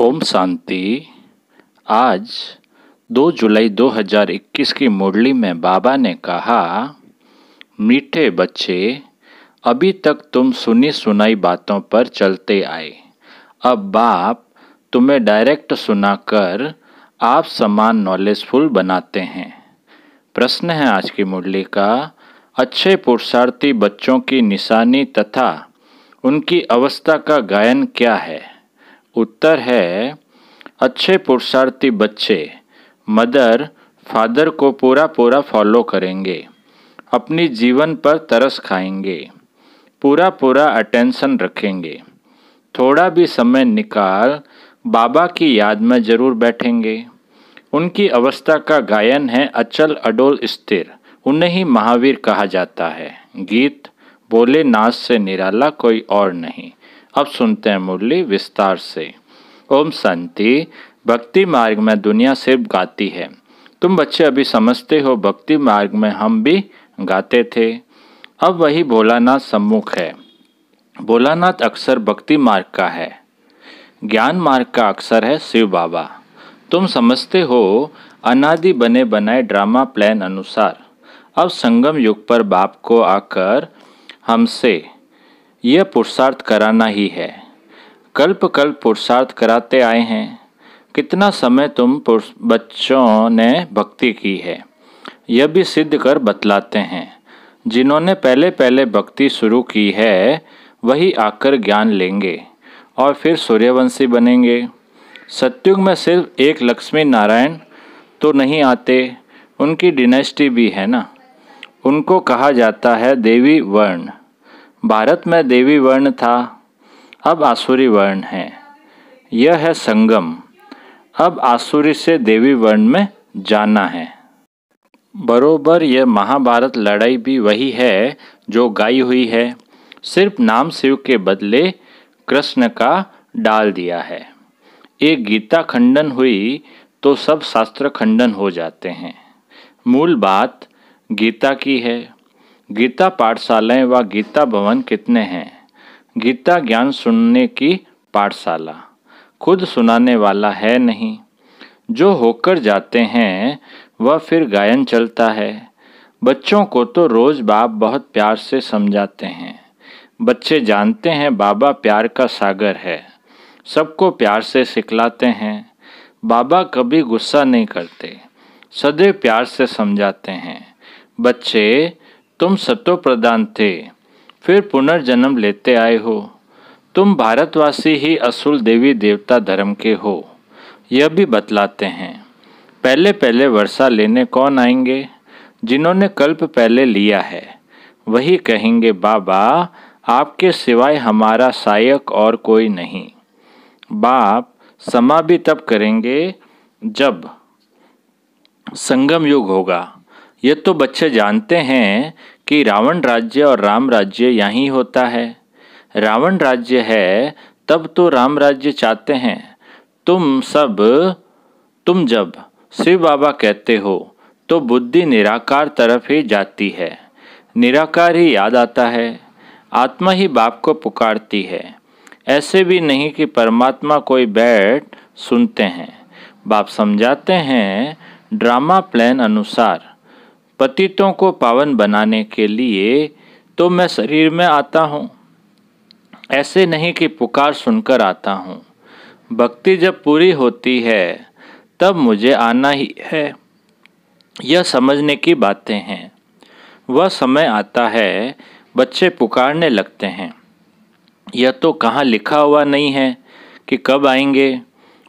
ओम शांति आज 2 जुलाई 2021 की मुरली में बाबा ने कहा मीठे बच्चे अभी तक तुम सुनी सुनाई बातों पर चलते आए अब बाप तुम्हें डायरेक्ट सुनाकर आप समान नॉलेजफुल बनाते हैं प्रश्न है आज की मुरली का अच्छे पुरुषार्थी बच्चों की निशानी तथा उनकी अवस्था का गायन क्या है उत्तर है अच्छे पुरुषार्थी बच्चे मदर फादर को पूरा पूरा फॉलो करेंगे अपनी जीवन पर तरस खाएंगे पूरा पूरा अटेंशन रखेंगे थोड़ा भी समय निकाल बाबा की याद में ज़रूर बैठेंगे उनकी अवस्था का गायन है अचल अडोल स्थिर उन्हें ही महावीर कहा जाता है गीत बोले नाच से निराला कोई और नहीं अब सुनते हैं मुरली विस्तार से ओम शांति भक्ति मार्ग में दुनिया सिर्फ गाती है तुम बच्चे अभी समझते हो भक्ति मार्ग में हम भी गाते थे अब वही भोलानाथ सम्मुख है भोलानाथ अक्सर भक्ति मार्ग का है ज्ञान मार्ग का अक्सर है शिव बाबा तुम समझते हो अनादि बने बनाए ड्रामा प्लान अनुसार अब संगम युग पर बाप को आकर हमसे यह पुरुषार्थ कराना ही है कल्प कल्प पुरुषार्थ कराते आए हैं कितना समय तुम बच्चों ने भक्ति की है यह भी सिद्ध कर बतलाते हैं जिन्होंने पहले पहले भक्ति शुरू की है वही आकर ज्ञान लेंगे और फिर सूर्यवंशी बनेंगे सत्युग में सिर्फ एक लक्ष्मी नारायण तो नहीं आते उनकी डिनेस्टी भी है ना उनको कहा जाता है देवी वर्ण भारत में देवी वर्ण था अब आसुरी वर्ण है यह है संगम अब आसुरी से देवी वर्ण में जाना है बरोबर यह महाभारत लड़ाई भी वही है जो गाई हुई है सिर्फ नाम शिव के बदले कृष्ण का डाल दिया है एक गीता खंडन हुई तो सब शास्त्र खंडन हो जाते हैं मूल बात गीता की है गीता पाठशालाएं व गीता भवन कितने हैं गीता ज्ञान सुनने की पाठशाला खुद सुनाने वाला है नहीं जो होकर जाते हैं वह फिर गायन चलता है बच्चों को तो रोज़ बाप बहुत प्यार से समझाते हैं बच्चे जानते हैं बाबा प्यार का सागर है सबको प्यार से सिखलाते हैं बाबा कभी गुस्सा नहीं करते सदैव प्यार से समझाते हैं बच्चे तुम सत्व प्रदान थे फिर पुनर्जन्म लेते आए हो तुम भारतवासी ही असुल देवी देवता धर्म के हो यह भी बतलाते हैं पहले पहले वर्षा लेने कौन आएंगे जिन्होंने कल्प पहले लिया है वही कहेंगे बाबा आपके सिवाय हमारा सहायक और कोई नहीं बाप समा भी तब करेंगे जब संगम युग होगा ये तो बच्चे जानते हैं कि रावण राज्य और राम राज्य यहीं होता है रावण राज्य है तब तो राम राज्य चाहते हैं तुम सब तुम जब शिव बाबा कहते हो तो बुद्धि निराकार तरफ ही जाती है निराकार ही याद आता है आत्मा ही बाप को पुकारती है ऐसे भी नहीं कि परमात्मा कोई बैठ सुनते हैं बाप समझाते हैं ड्रामा प्लान अनुसार पतितों को पावन बनाने के लिए तो मैं शरीर में आता हूँ ऐसे नहीं कि पुकार सुनकर आता हूँ भक्ति जब पूरी होती है तब मुझे आना ही है यह समझने की बातें हैं वह समय आता है बच्चे पुकारने लगते हैं यह तो कहाँ लिखा हुआ नहीं है कि कब आएंगे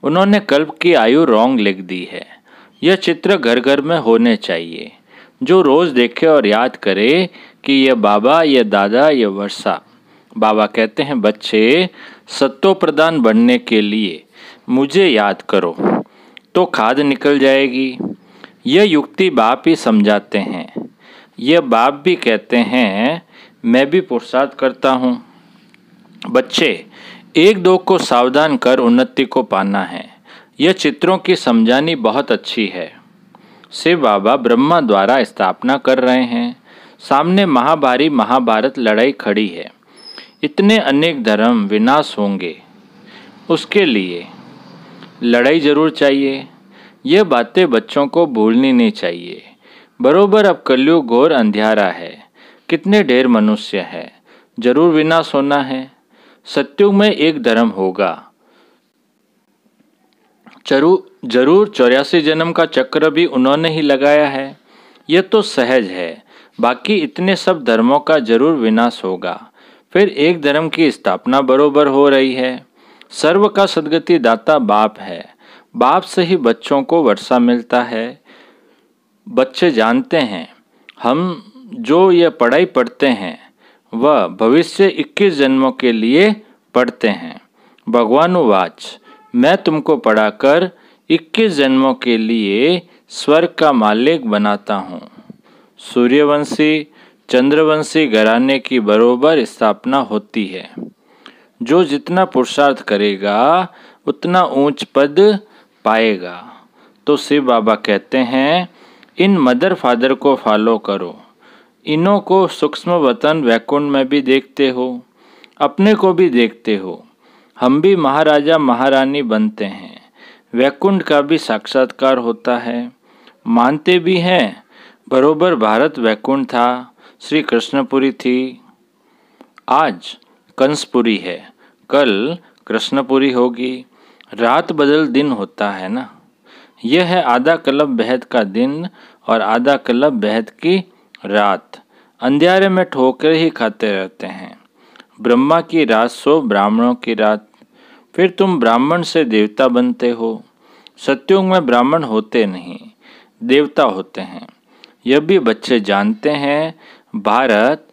उन्होंने कल्प की आयु रोंग लिख दी है यह चित्र घर घर में होने चाहिए जो रोज़ देखे और याद करे कि यह बाबा यह दादा यह वर्षा बाबा कहते हैं बच्चे सत्तो प्रदान बनने के लिए मुझे याद करो तो खाद निकल जाएगी यह युक्ति बाप ही समझाते हैं यह बाप भी कहते हैं मैं भी पुरसाद करता हूँ बच्चे एक दो को सावधान कर उन्नति को पाना है यह चित्रों की समझानी बहुत अच्छी है से बाबा ब्रह्मा द्वारा स्थापना कर रहे हैं सामने महाभारी महाभारत लड़ाई खड़ी है इतने अनेक धर्म विनाश होंगे उसके लिए लड़ाई ज़रूर चाहिए यह बातें बच्चों को भूलनी नहीं चाहिए बरोबर अब कलयुग घोर अंधियारा है कितने ढेर मनुष्य है जरूर विनाश होना है सत्युग में एक धर्म होगा जरूर जरूर चौरासी जन्म का चक्र भी उन्होंने ही लगाया है यह तो सहज है बाकी इतने सब धर्मों का जरूर विनाश होगा फिर एक धर्म की स्थापना बरोबर हो रही है सर्व का सदगति दाता बाप है बाप से ही बच्चों को वर्षा मिलता है बच्चे जानते हैं हम जो ये पढ़ाई पढ़ते हैं वह भविष्य 21 जन्मों के लिए पढ़ते हैं भगवानुवाच मैं तुमको पढ़ाकर इक्कीस जन्मों के लिए स्वर्ग का मालिक बनाता हूँ सूर्यवंशी चंद्रवंशी घराने की बरोबर स्थापना होती है जो जितना पुरुषार्थ करेगा उतना ऊंच पद पाएगा तो शिव बाबा कहते हैं इन मदर फादर को फॉलो करो इनों को सूक्ष्म वतन वैकुंठ में भी देखते हो अपने को भी देखते हो हम भी महाराजा महारानी बनते हैं वैकुंठ का भी साक्षात्कार होता है मानते भी हैं बरोबर भारत वैकुंठ था श्री कृष्णपुरी थी आज कंसपुरी है कल कृष्णपुरी होगी रात बदल दिन होता है ना यह है आधा कलब बेहद का दिन और आधा कलब बेहद की रात अंधेरे में ठोकर ही खाते रहते हैं ब्रह्मा की रात सो ब्राह्मणों की रात फिर तुम ब्राह्मण से देवता बनते हो सत्युग में ब्राह्मण होते नहीं देवता होते हैं यह भी बच्चे जानते हैं भारत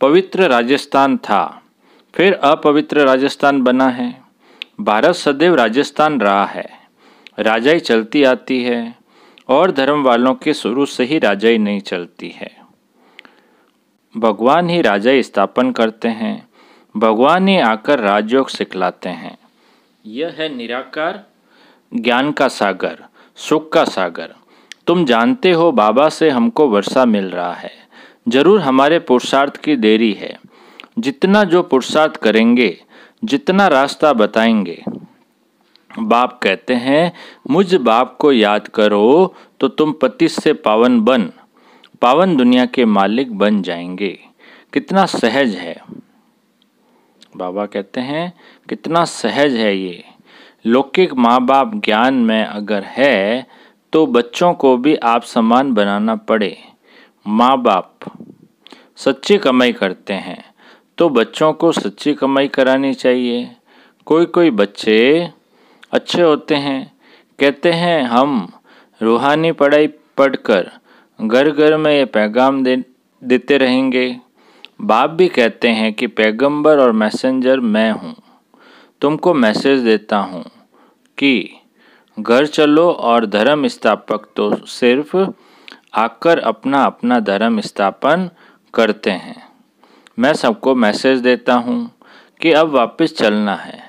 पवित्र राजस्थान था फिर अपवित्र राजस्थान बना है भारत सदैव राजस्थान रहा है राजाई चलती आती है और धर्म वालों के शुरू से ही राजाई नहीं चलती है भगवान ही राजाई स्थापन करते हैं भगवान ही आकर राजयोग सिखलाते हैं यह है निराकार ज्ञान का सागर सुख का सागर तुम जानते हो बाबा से हमको वर्षा मिल रहा है जरूर हमारे पुरुषार्थ की देरी है जितना जो पुरुषार्थ करेंगे जितना रास्ता बताएंगे बाप कहते हैं मुझ बाप को याद करो तो तुम पति से पावन बन पावन दुनिया के मालिक बन जाएंगे कितना सहज है बाबा कहते हैं कितना सहज है ये लौकिक माँ बाप ज्ञान में अगर है तो बच्चों को भी आप समान बनाना पड़े माँ बाप सच्ची कमाई करते हैं तो बच्चों को सच्ची कमाई करानी चाहिए कोई कोई बच्चे अच्छे होते हैं कहते हैं हम रूहानी पढ़ाई पढ़कर घर घर में ये पैगाम दे देते रहेंगे बाप भी कहते हैं कि पैगंबर और मैसेंजर मैं हूँ तुमको मैसेज देता हूँ कि घर चलो और धर्म स्थापक तो सिर्फ आकर अपना अपना धर्म स्थापन करते हैं मैं सबको मैसेज देता हूँ कि अब वापस चलना है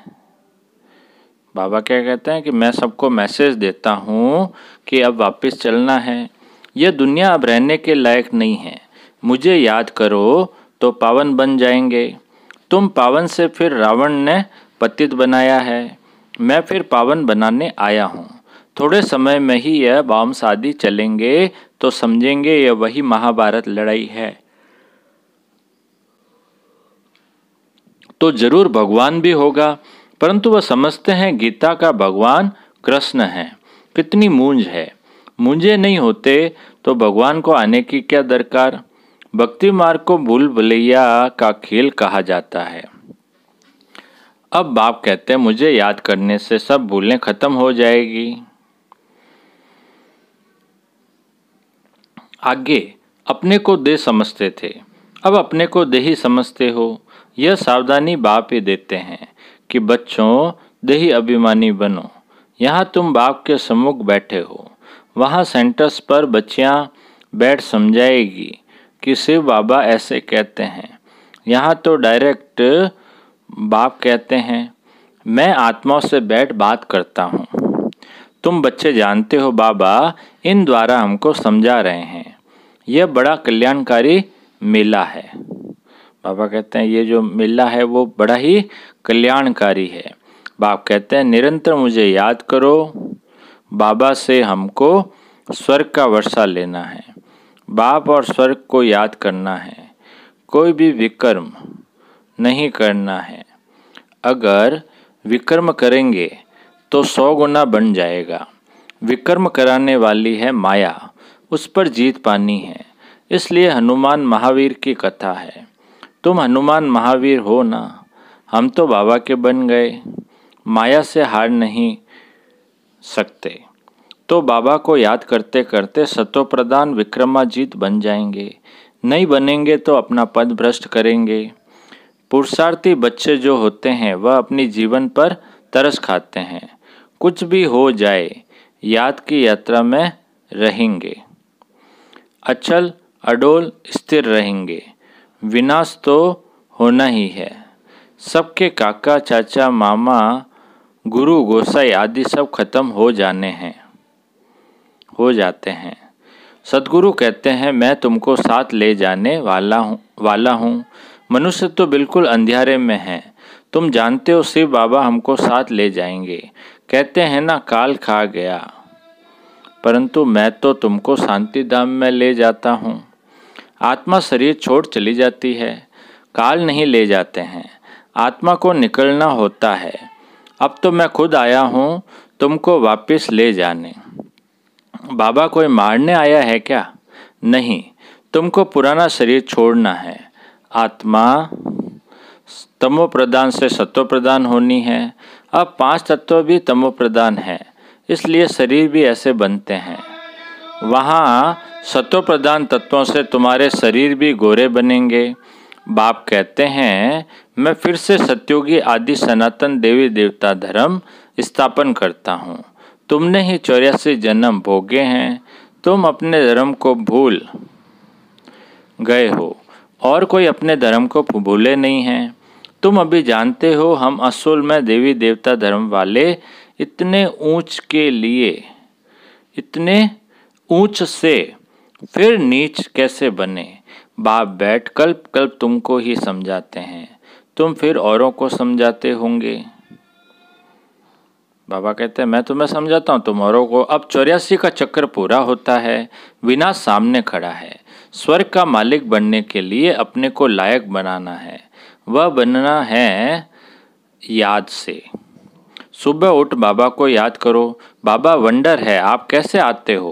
बाबा क्या कहते हैं कि मैं सबको मैसेज देता हूँ कि अब वापस चलना है यह दुनिया अब रहने के लायक नहीं है मुझे याद करो तो पावन बन जाएंगे तुम पावन से फिर रावण ने पतित बनाया है मैं फिर पावन बनाने आया हूँ थोड़े समय में ही यह बाम शादी चलेंगे तो समझेंगे यह वही महाभारत लड़ाई है तो जरूर भगवान भी होगा परंतु वह समझते हैं गीता का भगवान कृष्ण है कितनी मूंज है मूंजे नहीं होते तो भगवान को आने की क्या दरकार भक्ति मार्ग को भूल भलैया का खेल कहा जाता है अब बाप कहते हैं मुझे याद करने से सब भूलें खत्म हो जाएगी आगे अपने को दे समझते थे अब अपने को देही समझते हो यह सावधानी बाप ही देते हैं कि बच्चों देही अभिमानी बनो यहाँ तुम बाप के सम्मुख बैठे हो वहाँ सेंटर्स पर बच्चियाँ बैठ समझाएगी कि शिव बाबा ऐसे कहते हैं यहाँ तो डायरेक्ट बाप कहते हैं मैं आत्माओं से बैठ बात करता हूँ तुम बच्चे जानते हो बाबा इन द्वारा हमको समझा रहे हैं यह बड़ा कल्याणकारी मेला है बाबा कहते हैं ये जो मेला है वो बड़ा ही कल्याणकारी है बाप कहते हैं निरंतर मुझे याद करो बाबा से हमको स्वर्ग का वर्षा लेना है बाप और स्वर्ग को याद करना है कोई भी विकर्म नहीं करना है अगर विकर्म करेंगे तो सौ गुना बन जाएगा विकर्म कराने वाली है माया उस पर जीत पानी है इसलिए हनुमान महावीर की कथा है तुम हनुमान महावीर हो ना हम तो बाबा के बन गए माया से हार नहीं सकते तो बाबा को याद करते करते सत्वप्रधान विक्रमाजीत बन जाएंगे नहीं बनेंगे तो अपना पद भ्रष्ट करेंगे पुरुषार्थी बच्चे जो होते हैं वह अपनी जीवन पर तरस खाते हैं कुछ भी हो जाए याद की यात्रा में रहेंगे अचल अडोल स्थिर रहेंगे विनाश तो होना ही है सबके काका चाचा मामा गुरु गोसाई आदि सब खत्म हो जाने हैं हो जाते हैं सदगुरु कहते हैं मैं तुमको साथ ले जाने वाला हूँ वाला हूँ मनुष्य तो बिल्कुल अंधेरे में है तुम जानते हो शिव बाबा हमको साथ ले जाएंगे कहते हैं ना काल खा गया परंतु मैं तो तुमको शांति धाम में ले जाता हूँ आत्मा शरीर छोड़ चली जाती है काल नहीं ले जाते हैं आत्मा को निकलना होता है अब तो मैं खुद आया हूँ तुमको वापस ले जाने बाबा कोई मारने आया है क्या नहीं तुमको पुराना शरीर छोड़ना है आत्मा तमो प्रदान से सत्व प्रदान होनी है अब पांच तत्व भी तमो प्रदान है इसलिए शरीर भी ऐसे बनते हैं वहाँ सत्व प्रदान तत्वों से तुम्हारे शरीर भी गोरे बनेंगे बाप कहते हैं मैं फिर से सत्योगी आदि सनातन देवी देवता धर्म स्थापन करता हूँ तुमने ही चौरासी जन्म भोगे हैं तुम अपने धर्म को भूल गए हो और कोई अपने धर्म को भूले नहीं हैं तुम अभी जानते हो हम असल में देवी देवता धर्म वाले इतने ऊंच के लिए इतने ऊंच से फिर नीच कैसे बने बाप बैठ कल्प कल्प तुमको ही समझाते हैं तुम फिर औरों को समझाते होंगे बाबा कहते हैं मैं तुम्हें समझाता हूँ तुम्हारों को अब चौरासी का चक्कर पूरा होता है बिना सामने खड़ा है स्वर्ग का मालिक बनने के लिए अपने को लायक बनाना है वह बनना है याद से सुबह उठ बाबा को याद करो बाबा वंडर है आप कैसे आते हो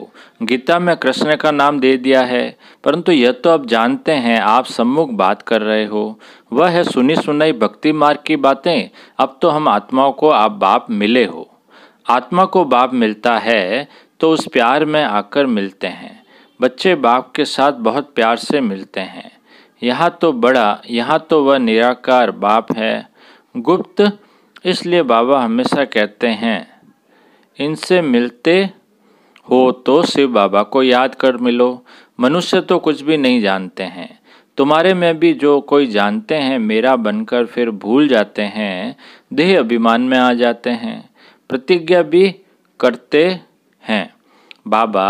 गीता में कृष्ण का नाम दे दिया है परंतु यह तो आप जानते हैं आप सम्मुख बात कर रहे हो वह है सुनी सुनाई भक्ति मार्ग की बातें अब तो हम आत्माओं को आप बाप मिले हो आत्मा को बाप मिलता है तो उस प्यार में आकर मिलते हैं बच्चे बाप के साथ बहुत प्यार से मिलते हैं यहाँ तो बड़ा यहाँ तो वह निराकार बाप है गुप्त इसलिए बाबा हमेशा कहते हैं इनसे मिलते हो तो शिव बाबा को याद कर मिलो मनुष्य तो कुछ भी नहीं जानते हैं तुम्हारे में भी जो कोई जानते हैं मेरा बनकर फिर भूल जाते हैं देह अभिमान में आ जाते हैं प्रतिज्ञा भी करते हैं बाबा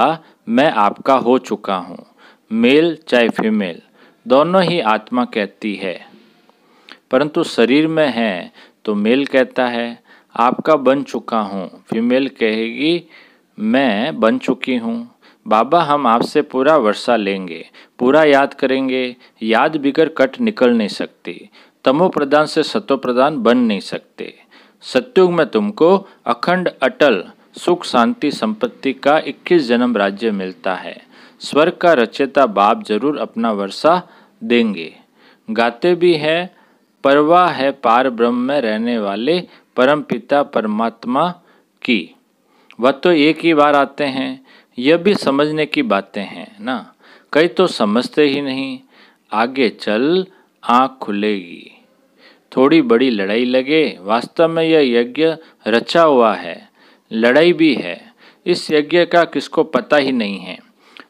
मैं आपका हो चुका हूँ मेल चाहे फीमेल दोनों ही आत्मा कहती है परंतु शरीर में है तो मेल कहता है आपका बन चुका हूँ फीमेल कहेगी मैं बन चुकी हूँ बाबा हम आपसे पूरा वर्षा लेंगे पूरा याद करेंगे याद बिगड़ कट निकल नहीं सकती तमो प्रदान से सतो प्रदान बन नहीं सकते सत्युग में तुमको अखंड अटल सुख शांति संपत्ति का 21 जन्म राज्य मिलता है स्वर्ग का रचयता बाप जरूर अपना वर्षा देंगे गाते भी हैं परवाह है पार ब्रह्म में रहने वाले परम पिता परमात्मा की वह तो एक ही बार आते हैं यह भी समझने की बातें हैं ना कई तो समझते ही नहीं आगे चल आँख खुलेगी थोड़ी बड़ी लड़ाई लगे वास्तव में यह यज्ञ रचा हुआ है लड़ाई भी है इस यज्ञ का किसको पता ही नहीं है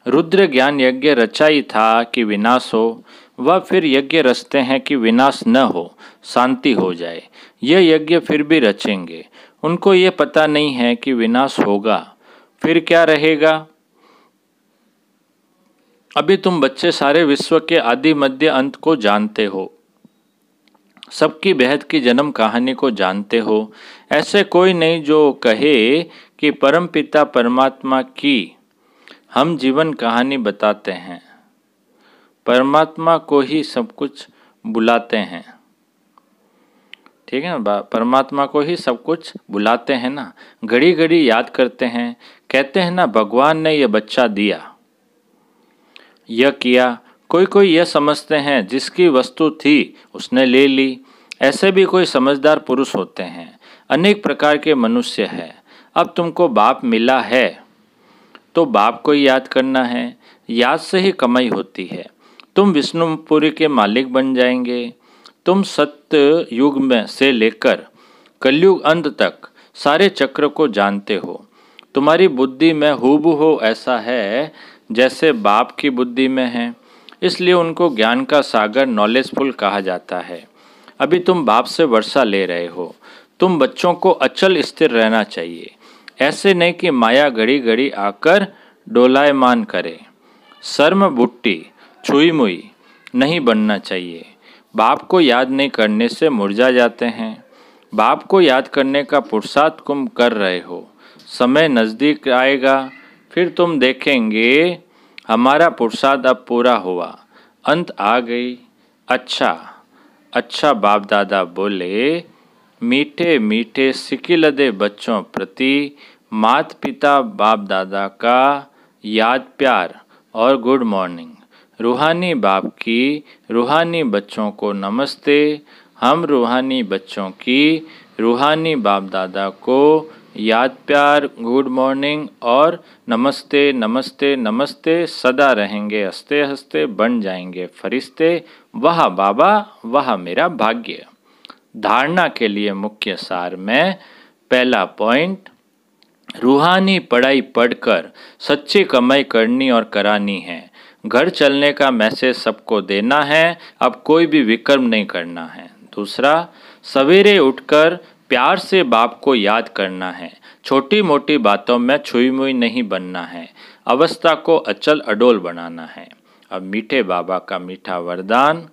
रुद्र ज्ञान यज्ञ रचा ही था कि विनाश हो वह फिर यज्ञ रचते हैं कि विनाश न हो शांति हो जाए यह यज्ञ फिर भी रचेंगे उनको ये पता नहीं है कि विनाश होगा फिर क्या रहेगा अभी तुम बच्चे सारे विश्व के आदि मध्य अंत को जानते हो सबकी बेहद की जन्म कहानी को जानते हो ऐसे कोई नहीं जो कहे कि परमपिता परमात्मा की हम जीवन कहानी बताते हैं परमात्मा को ही सब कुछ बुलाते हैं ठीक है ना परमात्मा को ही सब कुछ बुलाते हैं ना घड़ी घड़ी याद करते हैं कहते हैं ना भगवान ने यह बच्चा दिया यह किया कोई कोई यह समझते हैं जिसकी वस्तु थी उसने ले ली ऐसे भी कोई समझदार पुरुष होते हैं अनेक प्रकार के मनुष्य हैं अब तुमको बाप मिला है तो बाप को याद करना है याद से ही कमाई होती है तुम विष्णुपुरी के मालिक बन जाएंगे तुम सत्य युग में से लेकर कलयुग अंत तक सारे चक्र को जानते हो तुम्हारी बुद्धि में हो ऐसा है जैसे बाप की बुद्धि में है इसलिए उनको ज्ञान का सागर नॉलेजफुल कहा जाता है अभी तुम बाप से वर्षा ले रहे हो तुम बच्चों को अचल स्थिर रहना चाहिए ऐसे नहीं कि माया घड़ी घड़ी आकर डोलायमान करे शर्म बुट्टी छुई मुई नहीं बनना चाहिए बाप को याद नहीं करने से मुरझा जाते हैं बाप को याद करने का पुरसात तुम कर रहे हो समय नज़दीक आएगा फिर तुम देखेंगे हमारा पुरुषार्थ अब पूरा हुआ अंत आ गई अच्छा अच्छा बाप दादा बोले मीठे मीठे सिकिलदे बच्चों प्रति मात पिता बाप दादा का याद प्यार और गुड मॉर्निंग रूहानी बाप की रूहानी बच्चों को नमस्ते हम रूहानी बच्चों की रूहानी बाप दादा को याद प्यार गुड मॉर्निंग और नमस्ते नमस्ते नमस्ते सदा रहेंगे हंसते हंसते बन जाएंगे फरिश्ते वह बाबा वह मेरा भाग्य धारणा के लिए मुख्य सार में पहला पॉइंट रूहानी पढ़ाई पढ़कर सच्ची कमाई करनी और करानी है घर चलने का मैसेज सबको देना है अब कोई भी विक्रम नहीं करना है दूसरा सवेरे उठकर प्यार से बाप को याद करना है छोटी मोटी बातों में छुई मुई नहीं बनना है अवस्था को अचल अडोल बनाना है अब मीठे बाबा का मीठा वरदान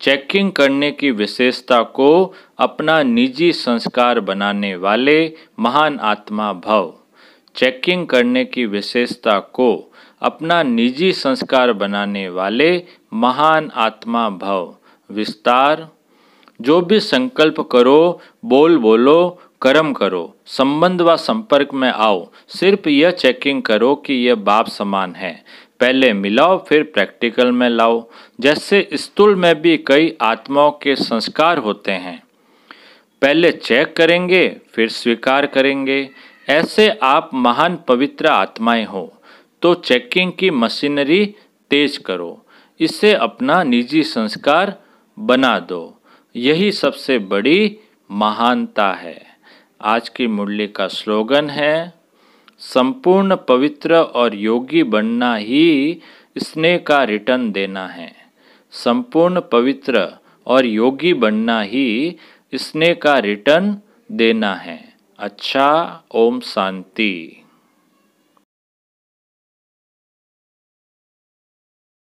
चेकिंग करने की विशेषता को अपना निजी संस्कार बनाने वाले महान आत्मा भव चेकिंग करने की विशेषता को अपना निजी संस्कार बनाने वाले महान आत्मा भव विस्तार जो भी संकल्प करो बोल बोलो कर्म करो संबंध व संपर्क में आओ सिर्फ यह चेकिंग करो कि यह बाप समान है पहले मिलाओ फिर प्रैक्टिकल में लाओ जैसे स्तूल में भी कई आत्माओं के संस्कार होते हैं पहले चेक करेंगे फिर स्वीकार करेंगे ऐसे आप महान पवित्र आत्माएं हो तो चेकिंग की मशीनरी तेज करो इससे अपना निजी संस्कार बना दो यही सबसे बड़ी महानता है आज की मुरली का स्लोगन है संपूर्ण पवित्र और योगी बनना ही स्नेह का रिटर्न देना है संपूर्ण पवित्र और योगी बनना ही स्नेह का रिटर्न देना है अच्छा ओम शांति